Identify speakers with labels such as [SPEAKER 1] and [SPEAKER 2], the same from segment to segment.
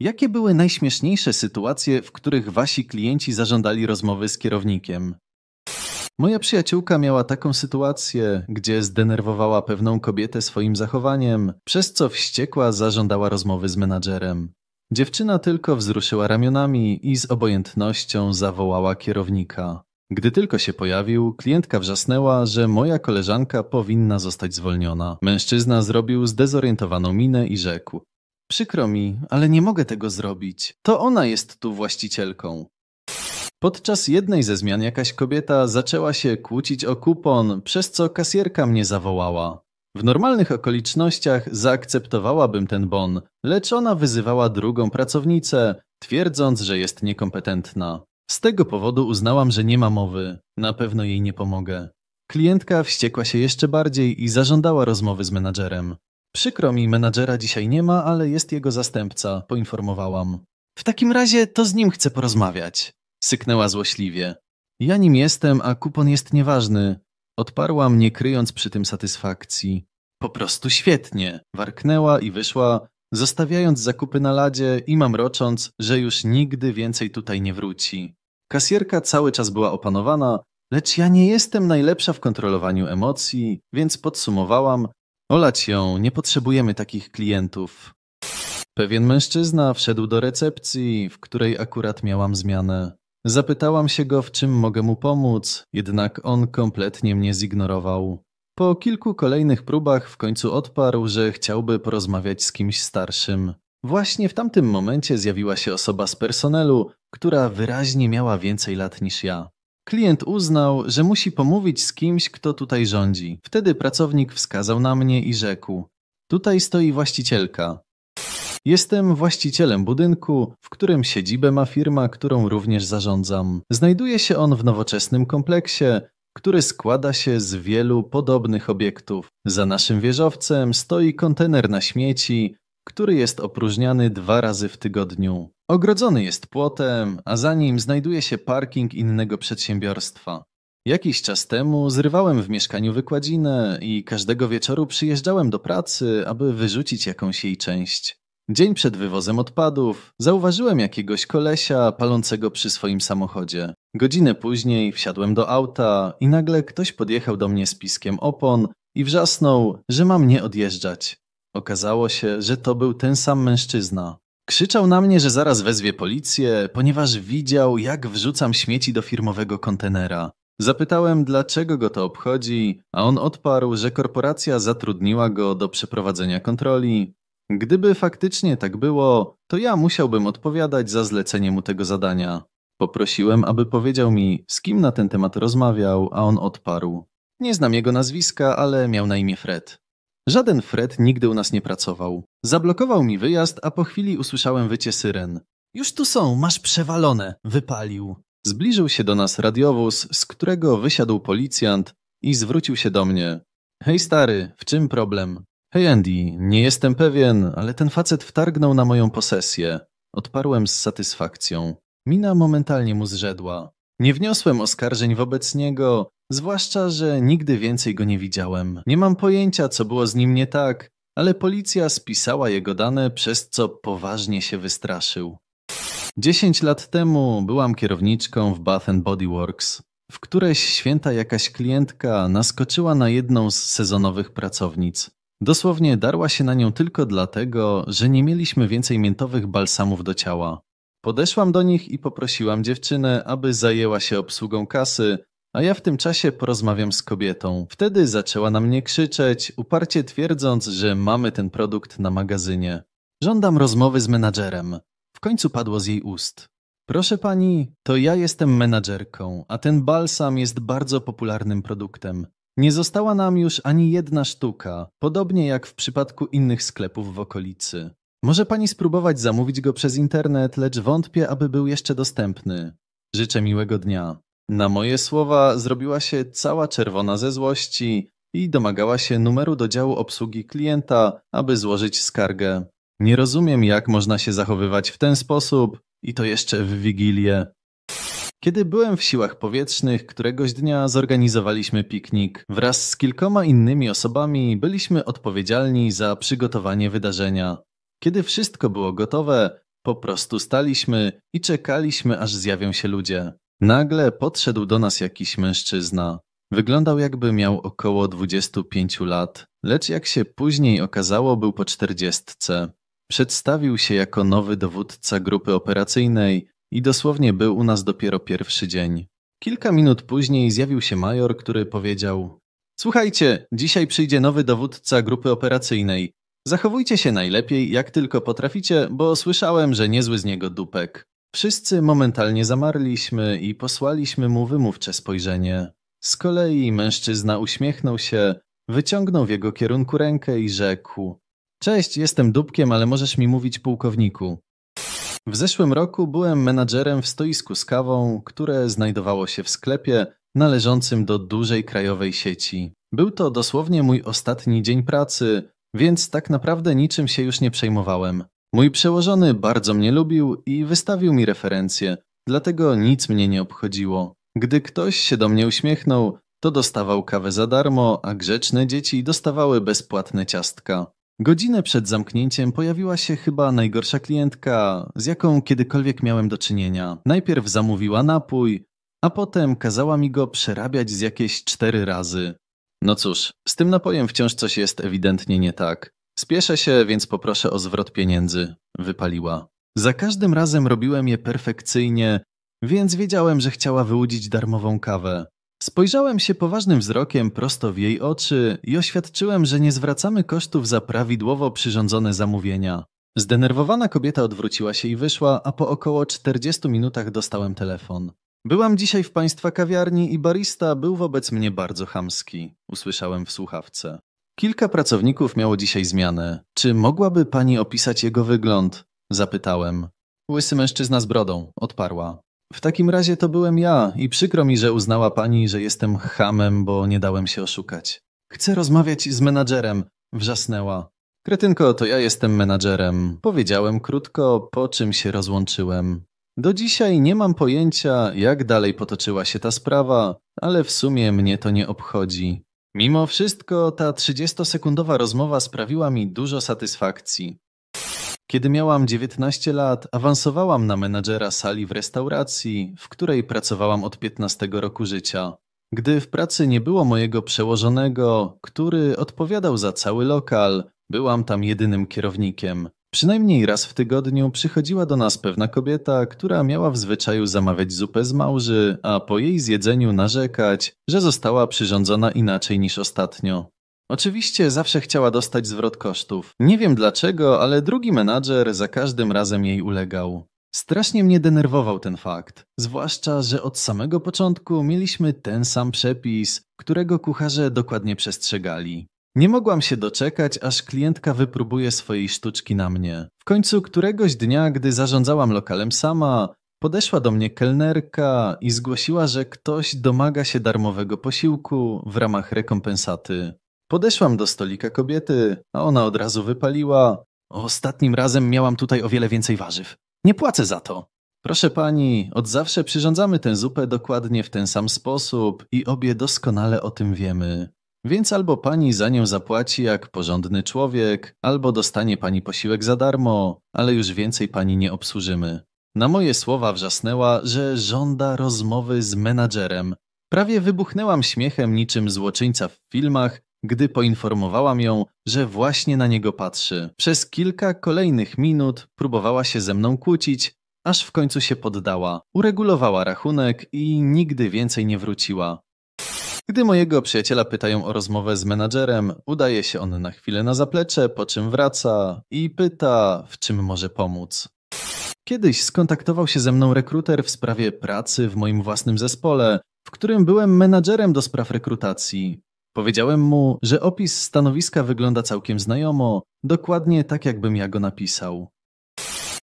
[SPEAKER 1] Jakie były najśmieszniejsze sytuacje, w których wasi klienci zażądali rozmowy z kierownikiem? Moja przyjaciółka miała taką sytuację, gdzie zdenerwowała pewną kobietę swoim zachowaniem, przez co wściekła zażądała rozmowy z menadżerem. Dziewczyna tylko wzruszyła ramionami i z obojętnością zawołała kierownika. Gdy tylko się pojawił, klientka wrzasnęła, że moja koleżanka powinna zostać zwolniona. Mężczyzna zrobił zdezorientowaną minę i rzekł: Przykro mi, ale nie mogę tego zrobić. To ona jest tu właścicielką. Podczas jednej ze zmian jakaś kobieta zaczęła się kłócić o kupon, przez co kasjerka mnie zawołała. W normalnych okolicznościach zaakceptowałabym ten bon, lecz ona wyzywała drugą pracownicę, twierdząc, że jest niekompetentna. Z tego powodu uznałam, że nie ma mowy. Na pewno jej nie pomogę. Klientka wściekła się jeszcze bardziej i zażądała rozmowy z menadżerem. Przykro mi, menadżera dzisiaj nie ma, ale jest jego zastępca, poinformowałam. W takim razie to z nim chcę porozmawiać, syknęła złośliwie. Ja nim jestem, a kupon jest nieważny, odparłam, nie kryjąc przy tym satysfakcji. Po prostu świetnie, warknęła i wyszła, zostawiając zakupy na ladzie i mamrocząc, że już nigdy więcej tutaj nie wróci. Kasierka cały czas była opanowana, lecz ja nie jestem najlepsza w kontrolowaniu emocji, więc podsumowałam, Olać ją, nie potrzebujemy takich klientów. Pewien mężczyzna wszedł do recepcji, w której akurat miałam zmianę. Zapytałam się go, w czym mogę mu pomóc, jednak on kompletnie mnie zignorował. Po kilku kolejnych próbach w końcu odparł, że chciałby porozmawiać z kimś starszym. Właśnie w tamtym momencie zjawiła się osoba z personelu, która wyraźnie miała więcej lat niż ja. Klient uznał, że musi pomówić z kimś, kto tutaj rządzi. Wtedy pracownik wskazał na mnie i rzekł: Tutaj stoi właścicielka. Jestem właścicielem budynku, w którym siedzibę ma firma, którą również zarządzam. Znajduje się on w nowoczesnym kompleksie, który składa się z wielu podobnych obiektów. Za naszym wieżowcem stoi kontener na śmieci, który jest opróżniany dwa razy w tygodniu. Ogrodzony jest płotem, a za nim znajduje się parking innego przedsiębiorstwa. Jakiś czas temu zrywałem w mieszkaniu wykładzinę i każdego wieczoru przyjeżdżałem do pracy, aby wyrzucić jakąś jej część. Dzień przed wywozem odpadów zauważyłem jakiegoś kolesia palącego przy swoim samochodzie. Godzinę później wsiadłem do auta i nagle ktoś podjechał do mnie z piskiem opon i wrzasnął, że mam nie odjeżdżać. Okazało się, że to był ten sam mężczyzna. Krzyczał na mnie, że zaraz wezwie policję, ponieważ widział, jak wrzucam śmieci do firmowego kontenera. Zapytałem, dlaczego go to obchodzi, a on odparł, że korporacja zatrudniła go do przeprowadzenia kontroli. Gdyby faktycznie tak było, to ja musiałbym odpowiadać za zlecenie mu tego zadania. Poprosiłem, aby powiedział mi, z kim na ten temat rozmawiał, a on odparł. Nie znam jego nazwiska, ale miał na imię Fred. Żaden Fred nigdy u nas nie pracował. Zablokował mi wyjazd, a po chwili usłyszałem wycie syren. Już tu są, masz przewalone, wypalił. Zbliżył się do nas radiowóz, z którego wysiadł policjant i zwrócił się do mnie. Hej stary, w czym problem? Hej Andy, nie jestem pewien, ale ten facet wtargnął na moją posesję. Odparłem z satysfakcją. Mina momentalnie mu zrzedła. Nie wniosłem oskarżeń wobec niego, Zwłaszcza, że nigdy więcej go nie widziałem. Nie mam pojęcia, co było z nim nie tak, ale policja spisała jego dane, przez co poważnie się wystraszył. 10 lat temu byłam kierowniczką w Bath and Body Works. W któreś święta jakaś klientka naskoczyła na jedną z sezonowych pracownic. Dosłownie darła się na nią tylko dlatego, że nie mieliśmy więcej miętowych balsamów do ciała. Podeszłam do nich i poprosiłam dziewczynę, aby zajęła się obsługą kasy, a ja w tym czasie porozmawiam z kobietą. Wtedy zaczęła na mnie krzyczeć, uparcie twierdząc, że mamy ten produkt na magazynie. Żądam rozmowy z menadżerem. W końcu padło z jej ust. Proszę pani, to ja jestem menadżerką, a ten balsam jest bardzo popularnym produktem. Nie została nam już ani jedna sztuka, podobnie jak w przypadku innych sklepów w okolicy. Może pani spróbować zamówić go przez internet, lecz wątpię, aby był jeszcze dostępny. Życzę miłego dnia. Na moje słowa zrobiła się cała czerwona ze złości i domagała się numeru do działu obsługi klienta, aby złożyć skargę. Nie rozumiem, jak można się zachowywać w ten sposób i to jeszcze w Wigilię. Kiedy byłem w siłach powietrznych, któregoś dnia zorganizowaliśmy piknik. Wraz z kilkoma innymi osobami byliśmy odpowiedzialni za przygotowanie wydarzenia. Kiedy wszystko było gotowe, po prostu staliśmy i czekaliśmy, aż zjawią się ludzie. Nagle podszedł do nas jakiś mężczyzna. Wyglądał jakby miał około 25 lat, lecz jak się później okazało, był po czterdziestce. Przedstawił się jako nowy dowódca grupy operacyjnej i dosłownie był u nas dopiero pierwszy dzień. Kilka minut później zjawił się major, który powiedział: Słuchajcie, dzisiaj przyjdzie nowy dowódca grupy operacyjnej. Zachowujcie się najlepiej, jak tylko potraficie, bo słyszałem, że niezły z niego dupek. Wszyscy momentalnie zamarliśmy i posłaliśmy mu wymówcze spojrzenie. Z kolei mężczyzna uśmiechnął się, wyciągnął w jego kierunku rękę i rzekł: Cześć, jestem dupkiem, ale możesz mi mówić pułkowniku. W zeszłym roku byłem menadżerem w stoisku z kawą, które znajdowało się w sklepie należącym do dużej krajowej sieci. Był to dosłownie mój ostatni dzień pracy, więc tak naprawdę niczym się już nie przejmowałem. Mój przełożony bardzo mnie lubił i wystawił mi referencje, dlatego nic mnie nie obchodziło. Gdy ktoś się do mnie uśmiechnął, to dostawał kawę za darmo, a grzeczne dzieci dostawały bezpłatne ciastka. Godzinę przed zamknięciem pojawiła się chyba najgorsza klientka, z jaką kiedykolwiek miałem do czynienia. Najpierw zamówiła napój, a potem kazała mi go przerabiać z jakieś cztery razy. No cóż, z tym napojem wciąż coś jest ewidentnie nie tak. Spieszę się, więc poproszę o zwrot pieniędzy, wypaliła. Za każdym razem robiłem je perfekcyjnie, więc wiedziałem, że chciała wyłudzić darmową kawę. Spojrzałem się poważnym wzrokiem prosto w jej oczy i oświadczyłem, że nie zwracamy kosztów za prawidłowo przyrządzone zamówienia. Zdenerwowana kobieta odwróciła się i wyszła, a po około 40 minutach dostałem telefon. Byłam dzisiaj w państwa kawiarni i barista był wobec mnie bardzo chamski, usłyszałem w słuchawce. Kilka pracowników miało dzisiaj zmianę. Czy mogłaby pani opisać jego wygląd? Zapytałem. Łysy mężczyzna z brodą, odparła. W takim razie to byłem ja i przykro mi, że uznała pani, że jestem chamem, bo nie dałem się oszukać. Chcę rozmawiać z menadżerem, wrzasnęła. Kretynko, to ja jestem menadżerem. Powiedziałem krótko, po czym się rozłączyłem. Do dzisiaj nie mam pojęcia, jak dalej potoczyła się ta sprawa, ale w sumie mnie to nie obchodzi. Mimo wszystko ta 30-sekundowa rozmowa sprawiła mi dużo satysfakcji. Kiedy miałam 19 lat, awansowałam na menadżera sali w restauracji, w której pracowałam od 15 roku życia. Gdy w pracy nie było mojego przełożonego, który odpowiadał za cały lokal, byłam tam jedynym kierownikiem. Przynajmniej raz w tygodniu przychodziła do nas pewna kobieta, która miała w zwyczaju zamawiać zupę z małży, a po jej zjedzeniu narzekać, że została przyrządzona inaczej niż ostatnio. Oczywiście zawsze chciała dostać zwrot kosztów. Nie wiem dlaczego, ale drugi menadżer za każdym razem jej ulegał. Strasznie mnie denerwował ten fakt, zwłaszcza, że od samego początku mieliśmy ten sam przepis, którego kucharze dokładnie przestrzegali. Nie mogłam się doczekać, aż klientka wypróbuje swojej sztuczki na mnie. W końcu któregoś dnia, gdy zarządzałam lokalem sama, podeszła do mnie kelnerka i zgłosiła, że ktoś domaga się darmowego posiłku w ramach rekompensaty. Podeszłam do stolika kobiety, a ona od razu wypaliła. Ostatnim razem miałam tutaj o wiele więcej warzyw. Nie płacę za to. Proszę pani, od zawsze przyrządzamy tę zupę dokładnie w ten sam sposób i obie doskonale o tym wiemy. Więc albo pani za nią zapłaci jak porządny człowiek, albo dostanie pani posiłek za darmo, ale już więcej pani nie obsłużymy. Na moje słowa wrzasnęła, że żąda rozmowy z menadżerem. Prawie wybuchnęłam śmiechem niczym złoczyńca w filmach, gdy poinformowałam ją, że właśnie na niego patrzy. Przez kilka kolejnych minut próbowała się ze mną kłócić, aż w końcu się poddała. Uregulowała rachunek i nigdy więcej nie wróciła. Gdy mojego przyjaciela pytają o rozmowę z menadżerem, udaje się on na chwilę na zaplecze, po czym wraca i pyta, w czym może pomóc. Kiedyś skontaktował się ze mną rekruter w sprawie pracy w moim własnym zespole, w którym byłem menadżerem do spraw rekrutacji. Powiedziałem mu, że opis stanowiska wygląda całkiem znajomo, dokładnie tak jakbym ja go napisał.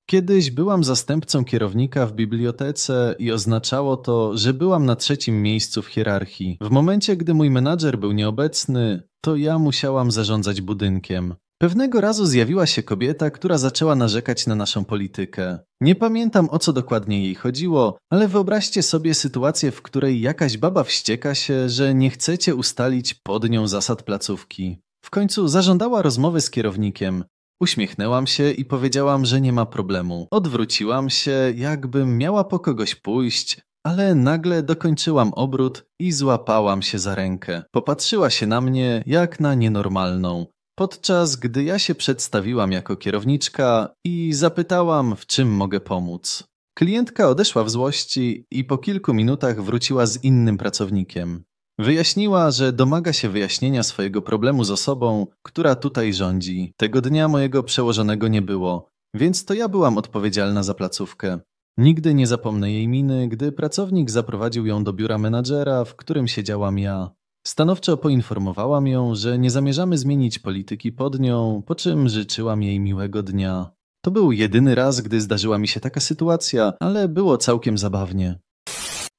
[SPEAKER 1] Kiedyś byłam zastępcą kierownika w bibliotece i oznaczało to, że byłam na trzecim miejscu w hierarchii. W momencie, gdy mój menadżer był nieobecny, to ja musiałam zarządzać budynkiem. Pewnego razu zjawiła się kobieta, która zaczęła narzekać na naszą politykę. Nie pamiętam o co dokładnie jej chodziło, ale wyobraźcie sobie sytuację, w której jakaś baba wścieka się, że nie chcecie ustalić pod nią zasad placówki. W końcu zażądała rozmowy z kierownikiem. Uśmiechnęłam się i powiedziałam, że nie ma problemu. Odwróciłam się, jakbym miała po kogoś pójść, ale nagle dokończyłam obrót i złapałam się za rękę. Popatrzyła się na mnie jak na nienormalną. Podczas gdy ja się przedstawiłam jako kierowniczka i zapytałam, w czym mogę pomóc. Klientka odeszła w złości i po kilku minutach wróciła z innym pracownikiem. Wyjaśniła, że domaga się wyjaśnienia swojego problemu z osobą, która tutaj rządzi. Tego dnia mojego przełożonego nie było, więc to ja byłam odpowiedzialna za placówkę. Nigdy nie zapomnę jej miny, gdy pracownik zaprowadził ją do biura menadżera, w którym siedziałam ja. Stanowczo poinformowałam ją, że nie zamierzamy zmienić polityki pod nią, po czym życzyłam jej miłego dnia. To był jedyny raz, gdy zdarzyła mi się taka sytuacja, ale było całkiem zabawnie.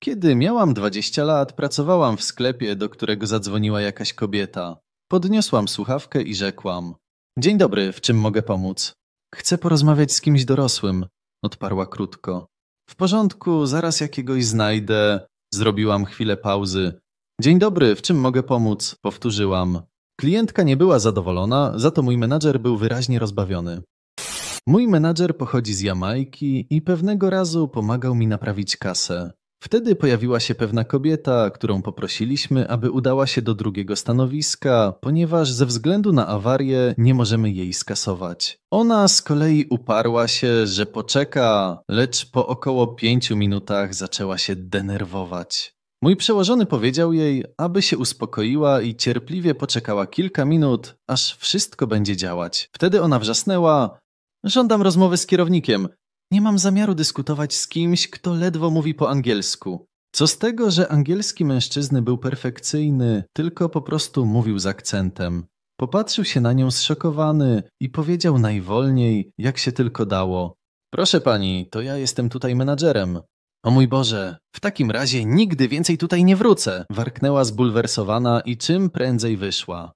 [SPEAKER 1] Kiedy miałam dwadzieścia lat, pracowałam w sklepie, do którego zadzwoniła jakaś kobieta. Podniosłam słuchawkę i rzekłam: Dzień dobry, w czym mogę pomóc? Chcę porozmawiać z kimś dorosłym, odparła krótko. W porządku, zaraz jakiegoś znajdę. Zrobiłam chwilę pauzy. Dzień dobry, w czym mogę pomóc? Powtórzyłam. Klientka nie była zadowolona, za to mój menadżer był wyraźnie rozbawiony. Mój menadżer pochodzi z Jamajki i pewnego razu pomagał mi naprawić kasę. Wtedy pojawiła się pewna kobieta, którą poprosiliśmy, aby udała się do drugiego stanowiska, ponieważ ze względu na awarię nie możemy jej skasować. Ona z kolei uparła się, że poczeka, lecz po około pięciu minutach zaczęła się denerwować. Mój przełożony powiedział jej, aby się uspokoiła i cierpliwie poczekała kilka minut, aż wszystko będzie działać. Wtedy ona wrzasnęła: Żądam rozmowy z kierownikiem. Nie mam zamiaru dyskutować z kimś, kto ledwo mówi po angielsku. Co z tego, że angielski mężczyzny był perfekcyjny, tylko po prostu mówił z akcentem. Popatrzył się na nią zszokowany i powiedział najwolniej, jak się tylko dało. Proszę pani, to ja jestem tutaj menadżerem. O mój Boże, w takim razie nigdy więcej tutaj nie wrócę! Warknęła zbulwersowana i czym prędzej wyszła.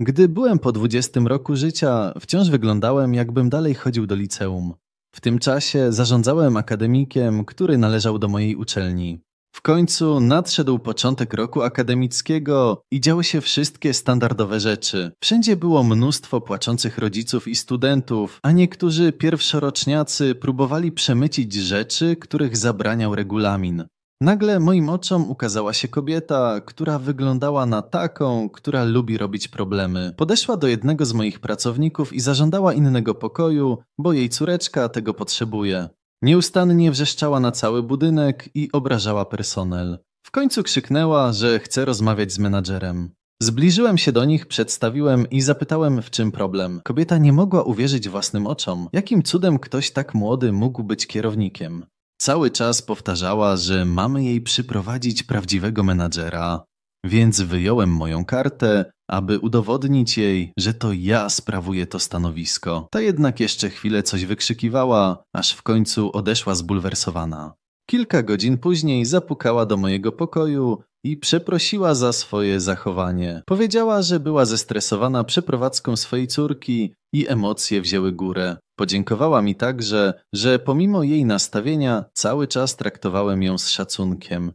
[SPEAKER 1] Gdy byłem po dwudziestym roku życia, wciąż wyglądałem, jakbym dalej chodził do liceum. W tym czasie zarządzałem akademikiem, który należał do mojej uczelni. W końcu nadszedł początek roku akademickiego i działy się wszystkie standardowe rzeczy. Wszędzie było mnóstwo płaczących rodziców i studentów, a niektórzy pierwszoroczniacy próbowali przemycić rzeczy, których zabraniał regulamin. Nagle moim oczom ukazała się kobieta, która wyglądała na taką, która lubi robić problemy. Podeszła do jednego z moich pracowników i zażądała innego pokoju, bo jej córeczka tego potrzebuje. Nieustannie wrzeszczała na cały budynek i obrażała personel. W końcu krzyknęła, że chce rozmawiać z menadżerem. Zbliżyłem się do nich, przedstawiłem i zapytałem, w czym problem. Kobieta nie mogła uwierzyć własnym oczom, jakim cudem ktoś tak młody mógł być kierownikiem. Cały czas powtarzała, że mamy jej przyprowadzić prawdziwego menadżera, więc wyjąłem moją kartę, aby udowodnić jej, że to ja sprawuję to stanowisko. Ta jednak jeszcze chwilę coś wykrzykiwała, aż w końcu odeszła zbulwersowana. Kilka godzin później zapukała do mojego pokoju i przeprosiła za swoje zachowanie. Powiedziała, że była zestresowana przeprowadzką swojej córki i emocje wzięły górę. Podziękowała mi także, że pomimo jej nastawienia cały czas traktowałem ją z szacunkiem.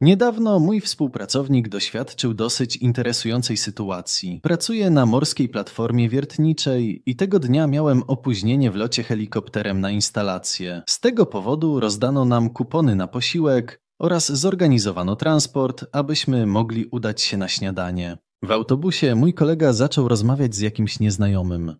[SPEAKER 1] Niedawno mój współpracownik doświadczył dosyć interesującej sytuacji. Pracuję na morskiej platformie wiertniczej i tego dnia miałem opóźnienie w locie helikopterem na instalację. Z tego powodu rozdano nam kupony na posiłek oraz zorganizowano transport, abyśmy mogli udać się na śniadanie. W autobusie mój kolega zaczął rozmawiać z jakimś nieznajomym.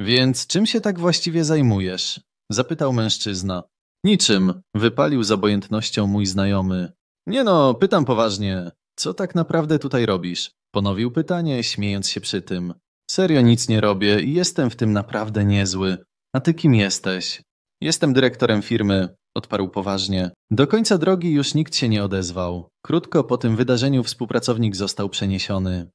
[SPEAKER 1] Więc czym się tak właściwie zajmujesz? Zapytał mężczyzna. Niczym, wypalił z obojętnością mój znajomy. Nie no, pytam poważnie. Co tak naprawdę tutaj robisz? Ponowił pytanie, śmiejąc się przy tym. Serio nic nie robię i jestem w tym naprawdę niezły. A ty kim jesteś? Jestem dyrektorem firmy, odparł poważnie. Do końca drogi już nikt się nie odezwał. Krótko po tym wydarzeniu współpracownik został przeniesiony.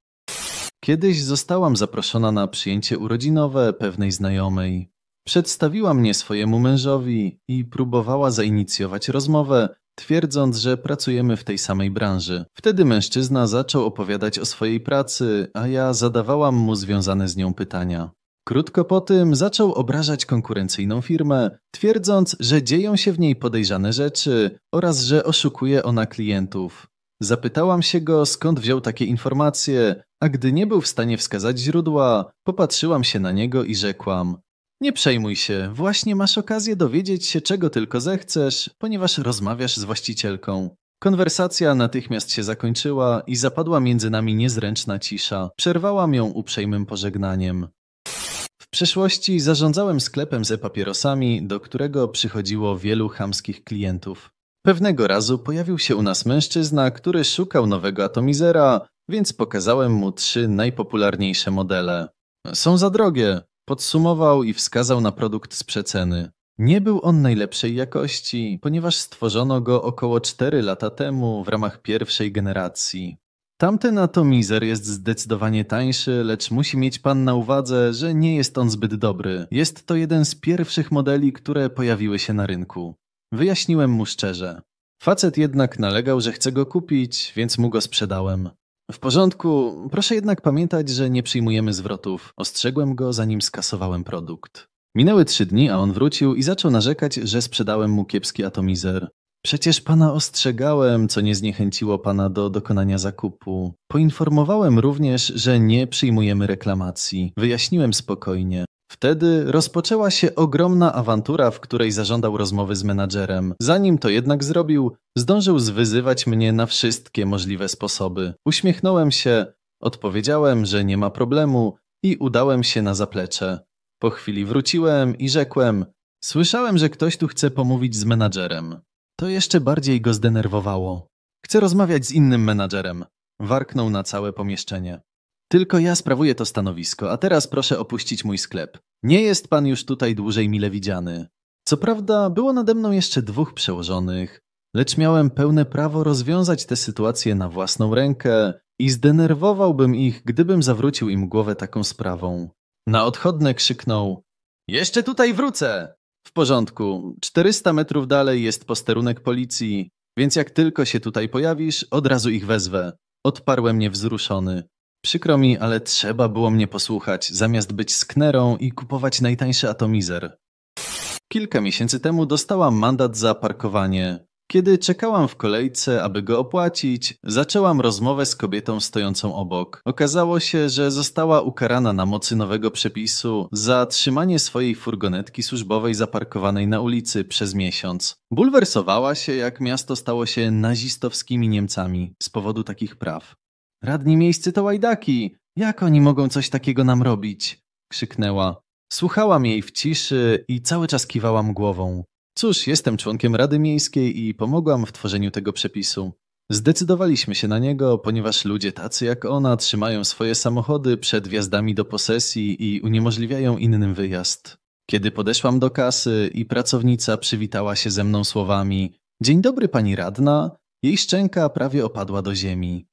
[SPEAKER 1] Kiedyś zostałam zaproszona na przyjęcie urodzinowe pewnej znajomej. Przedstawiła mnie swojemu mężowi i próbowała zainicjować rozmowę, twierdząc, że pracujemy w tej samej branży. Wtedy mężczyzna zaczął opowiadać o swojej pracy, a ja zadawałam mu związane z nią pytania. Krótko po tym zaczął obrażać konkurencyjną firmę, twierdząc, że dzieją się w niej podejrzane rzeczy oraz że oszukuje ona klientów. Zapytałam się go, skąd wziął takie informacje, a gdy nie był w stanie wskazać źródła, popatrzyłam się na niego i rzekłam: Nie przejmuj się, właśnie masz okazję dowiedzieć się czego tylko zechcesz, ponieważ rozmawiasz z właścicielką. Konwersacja natychmiast się zakończyła i zapadła między nami niezręczna cisza. Przerwałam ją uprzejmym pożegnaniem. W przeszłości zarządzałem sklepem ze papierosami, do którego przychodziło wielu chamskich klientów. Pewnego razu pojawił się u nas mężczyzna, który szukał nowego atomizera, więc pokazałem mu trzy najpopularniejsze modele. Są za drogie, podsumował i wskazał na produkt z przeceny. Nie był on najlepszej jakości, ponieważ stworzono go około 4 lata temu w ramach pierwszej generacji. Tamten atomizer jest zdecydowanie tańszy, lecz musi mieć pan na uwadze, że nie jest on zbyt dobry. Jest to jeden z pierwszych modeli, które pojawiły się na rynku. Wyjaśniłem mu szczerze. Facet jednak nalegał, że chce go kupić, więc mu go sprzedałem. W porządku, proszę jednak pamiętać, że nie przyjmujemy zwrotów. Ostrzegłem go, zanim skasowałem produkt. Minęły trzy dni, a on wrócił i zaczął narzekać, że sprzedałem mu kiepski atomizer. Przecież pana ostrzegałem, co nie zniechęciło pana do dokonania zakupu. Poinformowałem również, że nie przyjmujemy reklamacji. Wyjaśniłem spokojnie. Wtedy rozpoczęła się ogromna awantura, w której zażądał rozmowy z menadżerem. Zanim to jednak zrobił, zdążył zwyzywać mnie na wszystkie możliwe sposoby. Uśmiechnąłem się, odpowiedziałem, że nie ma problemu i udałem się na zaplecze. Po chwili wróciłem i rzekłem: Słyszałem, że ktoś tu chce pomówić z menadżerem. To jeszcze bardziej go zdenerwowało. Chcę rozmawiać z innym menadżerem. Warknął na całe pomieszczenie. Tylko ja sprawuję to stanowisko, a teraz proszę opuścić mój sklep. Nie jest pan już tutaj dłużej mile widziany. Co prawda, było nade mną jeszcze dwóch przełożonych, lecz miałem pełne prawo rozwiązać tę sytuację na własną rękę i zdenerwowałbym ich, gdybym zawrócił im głowę taką sprawą. Na odchodne krzyknął: Jeszcze tutaj wrócę! W porządku, 400 metrów dalej jest posterunek policji, więc jak tylko się tutaj pojawisz, od razu ich wezwę. Odparłem niewzruszony. Przykro mi, ale trzeba było mnie posłuchać, zamiast być sknerą i kupować najtańszy atomizer. Kilka miesięcy temu dostałam mandat za parkowanie. Kiedy czekałam w kolejce, aby go opłacić, zaczęłam rozmowę z kobietą stojącą obok. Okazało się, że została ukarana na mocy nowego przepisu za trzymanie swojej furgonetki służbowej zaparkowanej na ulicy przez miesiąc. Bulwersowała się, jak miasto stało się nazistowskimi Niemcami z powodu takich praw. Radni miejscy to łajdaki. Jak oni mogą coś takiego nam robić? Krzyknęła. Słuchałam jej w ciszy i cały czas kiwałam głową. Cóż, jestem członkiem Rady Miejskiej i pomogłam w tworzeniu tego przepisu. Zdecydowaliśmy się na niego, ponieważ ludzie tacy jak ona trzymają swoje samochody przed wjazdami do posesji i uniemożliwiają innym wyjazd. Kiedy podeszłam do kasy i pracownica przywitała się ze mną słowami: Dzień dobry, pani radna, jej szczęka prawie opadła do ziemi.